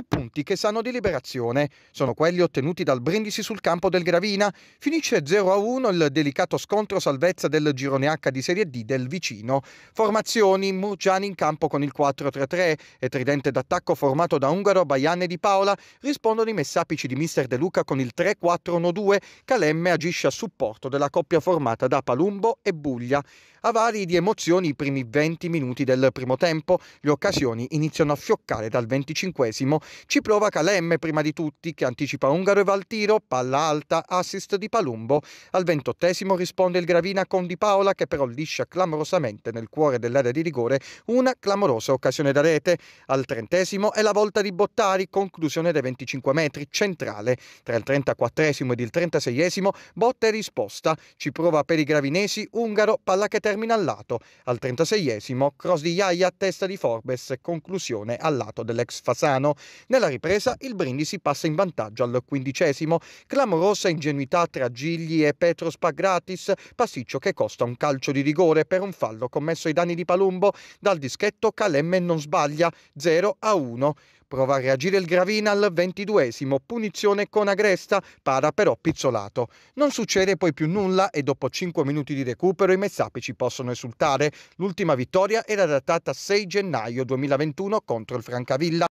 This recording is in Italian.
Tre punti che sanno di liberazione. Sono quelli ottenuti dal Brindisi sul campo del Gravina. Finisce 0-1 il delicato scontro salvezza del girone H di Serie D del vicino. Formazioni, Murgiani in campo con il 4-3-3 e tridente d'attacco formato da Ungaro, Baiane e Di Paola. Rispondono i messapici di mister De Luca con il 3-4-1-2. Calemme agisce a supporto della coppia formata da Palumbo e Buglia. Avari di emozioni i primi 20 minuti del primo tempo. Le occasioni iniziano a fioccare dal 25 ci prova Calemme prima di tutti, che anticipa Ungaro e va al tiro, palla alta, assist di Palumbo. Al ventottesimo risponde il Gravina con Di Paola, che però liscia clamorosamente nel cuore dell'area di rigore una clamorosa occasione da rete. Al trentesimo è la volta di Bottari, conclusione dei 25 metri, centrale. Tra il 34 ed il 36 botta e risposta. Ci prova per i gravinesi, Ungaro, palla che termina al lato. Al 36 cross di Iaia, testa di Forbes, conclusione al lato dell'ex Fasano. Nella ripresa il Brindisi passa in vantaggio al quindicesimo, clamorosa ingenuità tra Gigli e Petros Pagratis, pasticcio che costa un calcio di rigore per un fallo commesso ai danni di Palumbo, dal dischetto Calemme non sbaglia, 0 a 1. Prova a reagire il Gravina al ventiduesimo, punizione con Agresta, para però pizzolato. Non succede poi più nulla e dopo 5 minuti di recupero i messapici possono esultare. L'ultima vittoria era datata 6 gennaio 2021 contro il Francavilla.